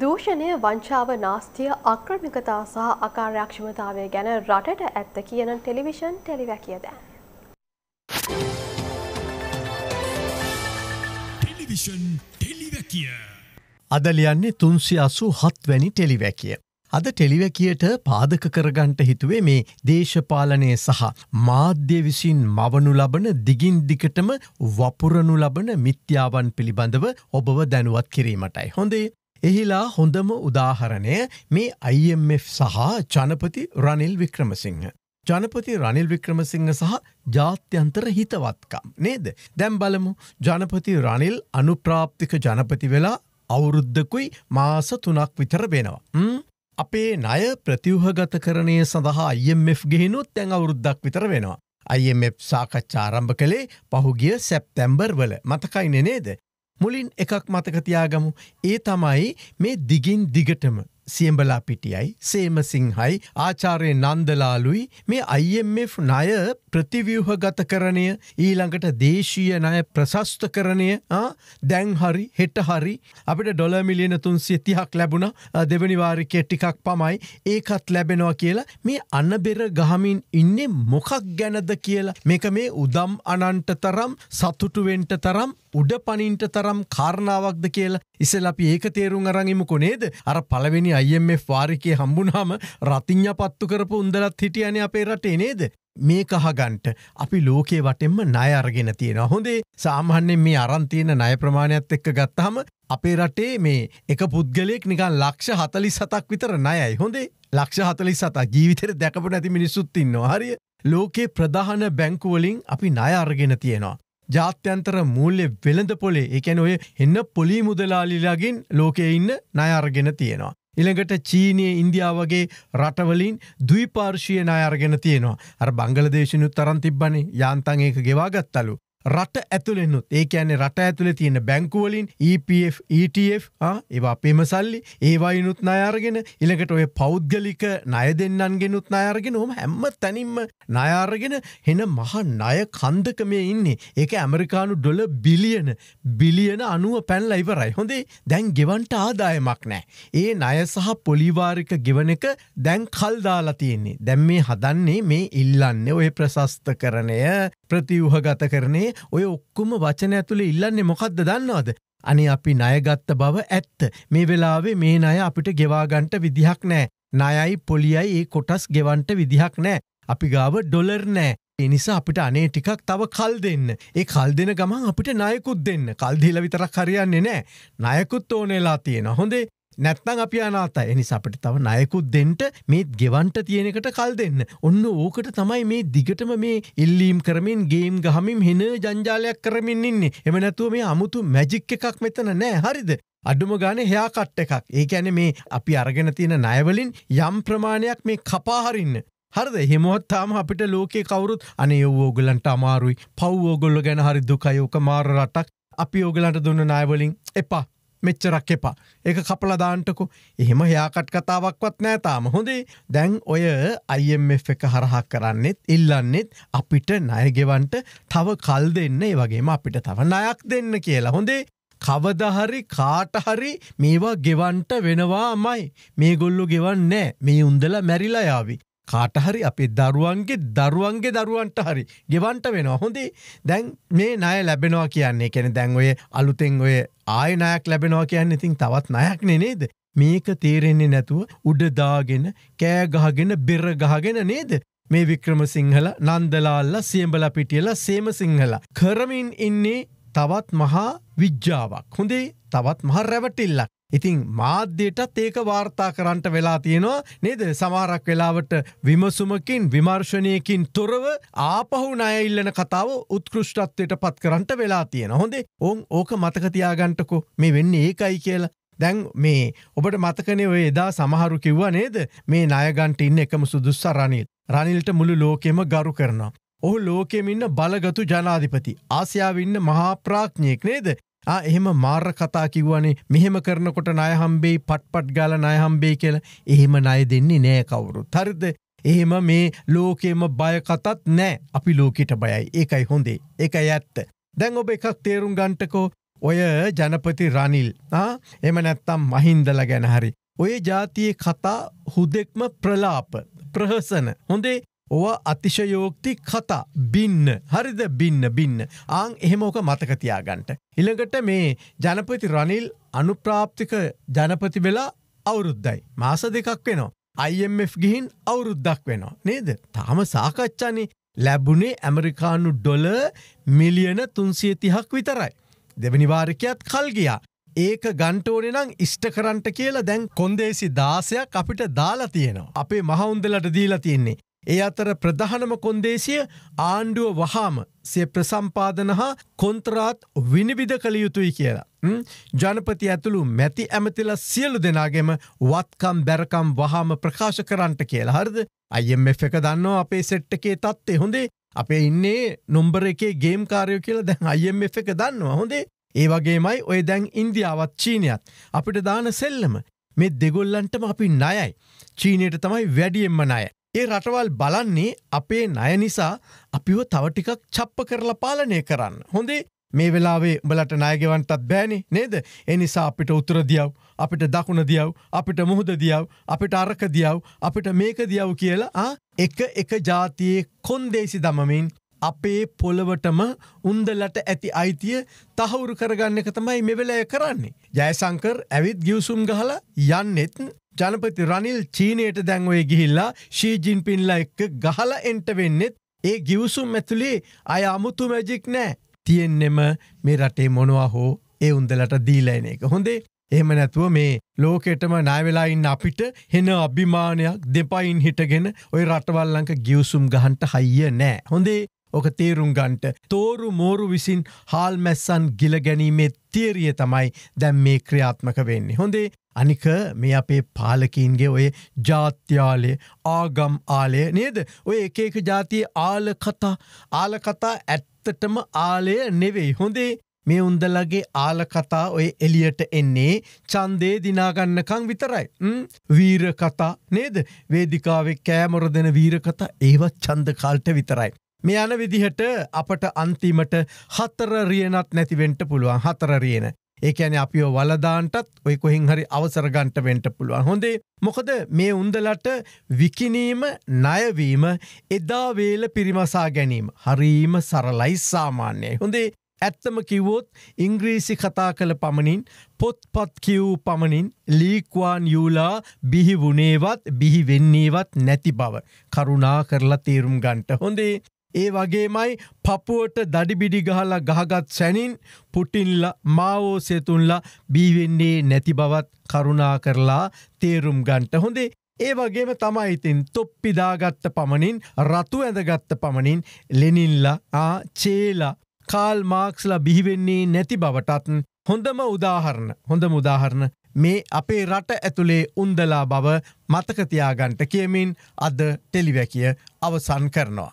දූෂණය වංචාව නාස්තිය අක්‍රමිකතා සහ අකාර්යක්ෂමතාවය ගැන රටට ඇත්ත කියන ටෙලිවිෂන් ටෙලිවැකිය දැන්. අද ලියන්නේ තුන්සි අසු හත්වැනි ටෙලිවැකිය. අද ටෙලිවැකියට පාදක කරගන්ට හිතුවේ මේ දේශපාලනය සහ මාධ්‍ය විසින් මවනු ලබන දිගින් දිකටම වපුරනු ලබන මිත්‍යාවන් පිළිබඳව ඔබව දැනුවත් කිරීමටයි හොඳේ එහිලා හොඳම උදාහරණය මේ IMF සහ ජනපති රනිල් වික්‍රමසිංහ. ජනපති රනිල් වික්‍රමසිංහ සහ ජාත්‍යන්තර හිතවත්කම් නේද. දැම් බලමු ජනපති රනිල් අනුප්‍රාප්තික ජනපති වෙලා අවුරුද්ධකුයි මාස තුනක් විතර වෙනවා. අපේ ණය ප්‍රතිවහගත කරණය සඳහා IMF ගෙහිනුත් තැන් අවුරුද්දක් විතර වෙනවා. IMF සාකච්ඡාරම්භ කළේ පහුගිය සැප්තැම්බර් වල මතකයින නේද මුලින් එකක් මතකතියාගමු ඒ තමයි මේ දිගින් දිගටම සියම්බලා පිටියයි සේමසිංහයි ආචාරය නන්දලාලුයි මේ අයිම්F ණය ප්‍රතිව්‍යූහගත කරණය ඊළඟට දේශීය නය ප්‍රශස්ත කරණය දැන් හරි හෙට හරි අපිට ඩොලමිලියන තුන් සිතිහක් ලැබුණ දෙවනිවාරිකය ටිකක් පමයි ඒකත් ලැබෙනවා කියලා මේ අන්න බෙර ගහමින් ඉන්නේ මොකක් ගැනද කියලා මේක මේ උදම් අනන්ට තරම් සතුටුවෙන්ට තරම් උඩ පනින්ට තරම් කාරණාවක්ද කියලා ඉසල අපි ඒක තේරුම් අරංගිමුකු නේද අර පළවෙනි අයම්F වාරිකය හම්බුනාම රතිං්ඥ පත්තු කරපු උන්දලත් හිටියන අපේ රටේ නේද මේ කහගන්ට අපි ලෝකේ වටෙන්ම ණය අරගෙන තියෙනවා. හොඳේ සාමාන්‍යයෙන් මේ අරන් තියෙන ණය ප්‍රමාණයත් එක්ක ගත්තාම අපේ රටේ මේ එක පුද්ගලයෙක් නිකන් ලක්ෂ 47ක් විතර ණයයි. හොඳේ ලක්ෂ 47ක් ජීවිතේ දැකපු නැති මිනිස්සුත් ඉන්නවා. හරිය. ලෝකේ ප්‍රධාන බැංකු වලින් අපි ණය අරගෙන තියෙනවා. ජාත්‍යන්තර මූල්‍ය වෙළඳ පොලේ ඒ කියන්නේ ඔය එන්න පොලි මුදලාලිලාගෙන් ලෝකේ ඉන්න ණය අරගෙන තියෙනවා. ඉළඟට චීනය ඉන්දියා වගේ රටවලින් දවිපාර්ශය නායාරගෙන තියෙනවා අර බංගලදේශනුත් තරන් තිබ්බන යාන්තන් ඒක ගෙවාගත්තලු රට ඇතුළෙන්නුත් ඒ ඇන්නේ රට ඇතුළ තියෙන බැංකුවලින් EPF ETF ඒවා අපේම සල්ලි ඒවායිනුත් නයාරගෙන ඉළඟට ඔය පෞද්ගලික නය දෙන්නන්ගෙනුත් නයාරගෙන හොම හැම්ම තැනින්ම නයාරගෙන හෙන මහ නය කන්දක මේ ඉන්නේ ඒක ඇමරිකානු ඩොල බිලියන බිලියන අනුව පැන්ල ඉවරයි හොඳේ දැන් ගෙවන්ට ආදායමක් නෑ ඒ නය සහ පොලිවාරික ගෙවන එක දැන් කල්දාලා තියෙන්නේ දැම් මේ හදන්නේ මේ ඉල්ලන්න ඔය ප්‍රශස්ත කරණය ප්‍රතිවහගත කරනේ කියන්නේ ඔය ඔක්කුම වචන ඇතුළේ ඉල්ලන්නේ මොකක්ද දන්නවාද. අනි අපි ණයගත්ත බව ඇත්ත. මේ වෙලාවේ මේ ණය අපිට ගෙවාගන්ට විදිහක් නෑ. ණයයි පොලියයි ඒ කොටස් ගෙවන්ට විදිහක් නෑ. අපි ගාව ඩොලර් නෑ. එනිසා අපිට අනේ ටිකක් තව කල් දෙන්න. ඒ කල් දෙන ගමන් අපිට නයකුත් දෙන්න. කල්දිීල විතරක් හරියන්නේ නෑ. නයකුත් ඕනෙලා තියෙන හොඳේ නැත්තං අපි අනාතයි එනිස අපට තව නයකුත් දෙන්ට මේ ගෙවන්ට තියෙනකට කල් දෙන්න. ඔන්න ඕකට තමයි මේ දිගටම මේ ඉල්ලීම් කරමින් ගේම් ගහමින් හෙන ජංජාලයක් කරමින් ඉන්නේ එම නැතුව මේ අමුතු මැජික් එකක් මෙතන නෑ හරිද. අඩුම ගාන හයා කට්ට එකක් ඒ ඇන මේ අපි අරගෙන තියෙන නයවලින් යම් ප්‍රමාණයක් මේ කපාහරින්න. හරද හෙමොත්තාම අපිට ලෝකෙ කවරුත් අනේ ඔවෝගලන්ට අමාරුයි පව්ෝගොල්ල ගැන හරි දුකයෝක මාර රටක් අපි ඕගලන්ට දුන්න නයවලින් එපා මෙච්චරක් එපා. ඒක කපල දාන්ටකු එහෙම හයාකට් කතාවක්වත් නෑතාම හොඳේ දැන් ඔය අයිF එක හරහක් කරන්නෙත් ඉල්ලන්නෙත් අපිට නයගෙවන්ට තව කල් දෙන්න ඒ වගේම අපිට තව නයක් දෙන්න කියලා හොඳේ කවදහරි කාටහරි මේවා ගෙවන්ට වෙනවාමයි මේගොල්ලු ගෙවන්නෑ මේ උන්දල මැරිලායාවි කාටහරි අපේ දරුවන්ගේ දරුවන්ගේ දරුවන්ට හරි ගෙවන්ට වෙනවා හොඳේ දැන් මේ නය ලැබෙනවා කියන්නේ කෙන දැන් ඔය අලුතෙන් ඔය ආයනයක් ලැබෙනවා කියන්න ඉතින් තවත් නයක් නේද මේක තේරෙන්නේ නැතුව උඩදාගෙන කෑගහගෙන බෙරගහගෙන නේද මේ වික්‍රම සිංහල නන්දලාල්ල සියඹල පිටියල සේම සිංහල කරමින් ඉන්නේ තවත් මහා විජ්ජාවක් හොඳේ තවත් මහ රැවටිල්ලක් ඉතිං මාධ්‍යයටත් ඒක වාර්තා කරන්නට වෙලා තියෙනවා නේද සමාරක් වෙලාවට විමසුමකින් විමර්ශණයකින් තොරව ආපහු නයඉල්ලන කතාව උත්කෘෂ්ටත්වයට පත් කරන්නට වෙලා තියෙන හොඳේ ඔවන් ඕක මතකතියාගන්ටකු මේ වෙන්න ඒකයි කියලා දැන් මේ ඔබට මතකනේ ඔය එදා සමහරු කිව්ව නේද මේ නයගන්ට ඉන්න එකම සුදුස්ස රනිල් රනිල්ට මුළු ලෝකෙම ගරු කරනවා. ඔහු ලෝකෙමින්න බලගතු ජනාධිපති ආසියාවින්න මහාප්‍රාඥයෙක් නේද එහෙම මාර්ර කතා කිව්වනේ මෙහෙම කරනකොට නයහම්බෙයි පට්පට් ගාල නයහම්බේ කියල එහෙම නය දෙන්නේ නෑ කවුරු. තරිද එහෙම මේ ලෝකෙම බයකතත් නෑ අපි ලෝකට බයයි ඒකයි හොඳේ එක ඇත්ත. දැන් ඔබ එකක් තේරුම් ගන්ටකෝ ඔය ජනපති රනිල් එම නැත්තම් මහින්දල ගැන හරි. ඔය ජාතියේ කතා හුදෙක්ම ප්‍රලාප ප්‍රහසන හොඳේ ඕ අතිශයෝක්ති කතා බින්න හරිද බින්න බින්න ආං එහෙම ඕක මතකතියාගන්ට. ඉළඟට මේ ජනපති රනිල් අනුප්‍රාප්තික ජනපති වෙලා අවුරුද්දයි. මාස දෙකක් වෙනවා. IMF ගිහින් අවුරුද්දක් වෙනවා. නේද තාම සාකච්ඡානේ ලැබුණේ ඇමරිකානු ඩොල මිලියන තුන්සිය තිහක් විතරයි. දෙවනිවාරකයත් කල්ගියා. ඒක ගන්ටෝනෙ නම් ඉෂ්ට කරන්ට කියලා දැන් කොන්දේසි දාසයක් අපිට දාලා තියෙනවා. අපේ මහවුන්දලට දීලා තියෙන්නේ. ඒ අතර ප්‍රධානම කොන්දේසිය ආණ්ඩුව වහාම සේ ප්‍රසම්පාදන හා කොන්තරාත් විනිවිධ කළ යුතුයි කියලා. ජනපති ඇතුළු මැති ඇමතිල සියලු දෙනාගෙම වත්කම් බැරකම් වහාම ප්‍රකාශ කරන්ට කියලා හරිද අයම් එක දන්නවා අපේ සෙට්ටකේ තත්තේ හොඳේ අපේ ඉන්නේ නොම්බර එකේ ගේම් කාරයෝ කියලා දැන් අයම් එක දන්නවා හොඳේ ඒ වගේමයි ඔය දැන් ඉන්දියාවත් චීනයත් අපිට දාන සෙල්ලම මේ දෙගොල්ලන්ටම අපි නයයි චීනයට තමයි වැඩියෙන්ම නය ඒ රටවල් බලන්නේ අපේ නය නිසා අපිව තවටිකක් චප්ප කරලා පාලනය කරන්න. හොඳේ මේ වෙලාවේ උඹලට නායගෙවන්ටත් බෑනි නේද එනිසා අපිට උතුර දියව් අපිට දකුණ දියව් අපිට මුහුද දියව් අපිට අරක දියව් අපිට මේක දියව් කියලා එක එක ජාතියේ කොන්දේසි දමමින් අපේ පොළවටම උන්දලට ඇති අයිතිය තහවුරු කරගන්න එක තමයි මෙවෙලය කරන්නේ. ජයසංකර් ඇවිත් ගියවසුම් ගහලා යන්නෙත් ජනපති රනිල් චීනයට දැන්වේ ගිහිල්ලා ශීජින් පින්ලා එක්ක ගහල එන්ට වෙන්නෙත් ඒ ගිවසුම් ඇතුළේ අය අමුතු මැජික් නෑ තියෙන්නෙම මේ රටේ මොනවා හෝ ඒ උන්දලට දීලයින එක හොඳේ එහම නැතුව මේ ලෝකෙටම නෑවෙලායින් අපිට හෙන අභිමානයක් දෙපයින් හිටගෙන ඔය රටවල්ලංක ගිවසුම් ගහන්ට හයිය නෑ හොඳේ ඕක තේරුම්ගන්ට තෝරු මෝරු විසින් හාල් මැස්සන් ගිලගැනීමේ තේරිය තමයි දැම් මේ ක්‍රියාත්මක වෙන්නේ. හොඳේ අනික මේ අපේ පාලකීන්ගේ ඔය ජාත්‍යාලය ආගම් ආලය නේද ඔය එකක ජාතිය ආල කතා ආල කතා ඇත්තටම ආලය නෙවෙයි හොඳේ මේ උන්දලගේ ආලකතා ඔය එලියට එන්නේ චන්දේ දිනාගන්නකං විතරයි. වීරකතා නේද වේදිකාවේ කෑමොර දෙන වීරකතා ඒවත් චන්ද කාල්ට විතරයි. මේ යන විදිහට අපට අන්තිමට හතර රියනත් නැතිවෙන්ට පුළුවන් හතර රියන ඒකැන අපි වලදාන්ටත් ඔය කොහෙන් හරි අවසරගන්ට වෙන්ට පුළුවන් හොඳේ මොකද මේ උන්දලට විකිනීම ණයවීම එදාවේල පිරිමසා ගැනීම හරීම සරලයි සාමාන්‍යය හොඳේ ඇත්තම කිව්වොත් ඉංග්‍රීසි කතා කළ පමණින් පොත්පත් කිව් පමණින් ලීක්වාන් යුලා බිහිවුණේවත් බිහිවෙන්නේවත් නැති බව කරුණා කරලා තේරුම් ගන්ට හොඳේ ඒ වගේමයි පපුුවට දඩිබිඩි ගහලා ගහගත් සැනින් පුටින්ල මාවෝසේතුන්ලා බීවෙන්නේ නැති බවත් කරුණා කරලා තේරුම් ගන්ට හොඳේ ඒ වගේම තමයි ඉතින් තොප්පිදාගත්ත පමණින් රතු ඇඳගත්ත පමණින් ලෙනින්ල ආ චේලා කාල් මාක්ස්ලා බිහිවෙන්නේ නැති බවටත් හොඳම උදාහරණ හොඳ මුදාහරණ මේ අපේ රට ඇතුළේ උන්දලා බව මතකතියාගන්ට කියමින් අද ටෙලිවැකිය අවසන් කරනවා.